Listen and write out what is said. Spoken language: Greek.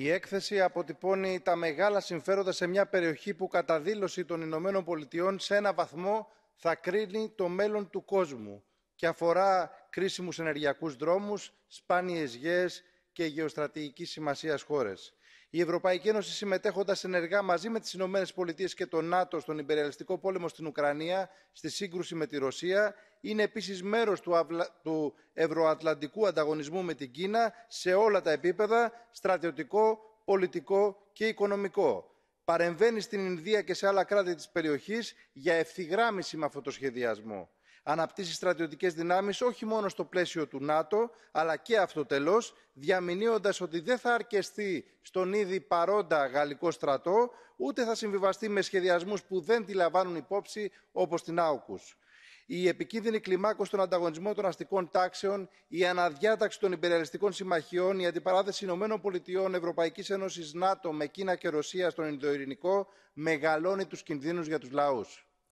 η έκθεση αποτυπώνει τα μεγάλα συμφέροντα σε μια περιοχή που κατά δήλωση των ηνωμένων σε ένα βαθμό θα κρίνει το μέλλον του κόσμου και αφορά κρίσιμους ενεργειακούς δρόμους σπάνιες γέες και γεωστρατηγική σημασία χώρες. Η Ευρωπαϊκή Ένωση, συμμετέχοντας ενεργά μαζί με τις Ηνωμένες Πολιτείες και το ΝΑΤΟ στον υπεριαλιστικό πόλεμο στην Ουκρανία, στη σύγκρουση με τη Ρωσία, είναι επίσης μέρος του, του ευρωατλαντικού ανταγωνισμού με την Κίνα σε όλα τα επίπεδα, στρατιωτικό, πολιτικό και οικονομικό παρεμβαίνει στην ινδία και σε άλλα κράτη της περιοχής για ευθυγράμμιση με αυτό το σχεδιασμό αναπτύσσει στρατιωτικές δυνάμεις όχι μόνο στο πλαίσιο του νατο αλλά και αυτοτελώς διαμηνύοντας ότι δεν θα αρκεστεί στον ήδη παρόντα γαλλικό στρατό ούτε θα συμβιβαστεί με σχεδιασμούς που δεν τη λαμβάνουν υπόψη όπως την άουκους η επικίνδυνη κλιμάκωση των ανταγωνισμών των αστικών τάξεων η αναδιάταξη των υπεριαλιστικών συμμαχιών η αντιπαράθεση ηνωμένων πολιτειών ευρωπαϊκής Ένωσης νατο με κίνα και ρωσία στον ινδοειρηνικό μεγαλώνει τους κινδύνους για τους λαούς.